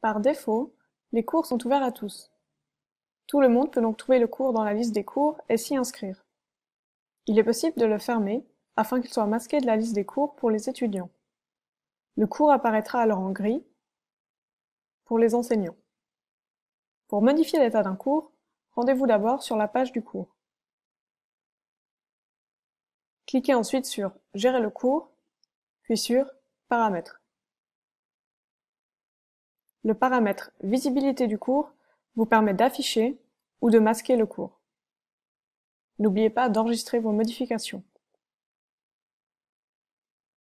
Par défaut, les cours sont ouverts à tous. Tout le monde peut donc trouver le cours dans la liste des cours et s'y inscrire. Il est possible de le fermer afin qu'il soit masqué de la liste des cours pour les étudiants. Le cours apparaîtra alors en gris pour les enseignants. Pour modifier l'état d'un cours, rendez-vous d'abord sur la page du cours. Cliquez ensuite sur Gérer le cours, puis sur Paramètres. Le paramètre Visibilité du cours vous permet d'afficher ou de masquer le cours. N'oubliez pas d'enregistrer vos modifications.